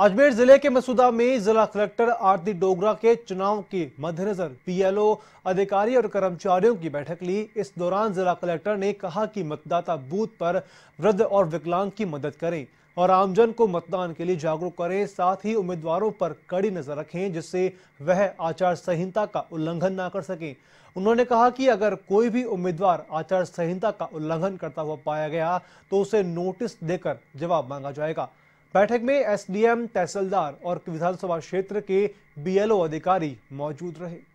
अजमेर जिले के मसूदा में जिला कलेक्टर आरती डोगरा के चुनाव के मद्देनजर पीएलओ अधिकारी और कर्मचारियों की बैठक ली इस दौरान जिला कलेक्टर ने कहा कि मतदाता बूथ पर वृद्ध और विकलांग की मदद करें और आमजन को मतदान के लिए जागरूक करें साथ ही उम्मीदवारों पर कड़ी नजर रखें जिससे वह आचार संहिता का उल्लंघन ना कर सकें उन्होंने कहा कि अगर कोई भी उम्मीदवार आचार संहिता का उल्लंघन करता हुआ पाया गया तो उसे नोटिस देकर जवाब मांगा जाएगा बैठक में एसडीएम तहसीलदार और विधानसभा क्षेत्र के बीएलओ अधिकारी मौजूद रहे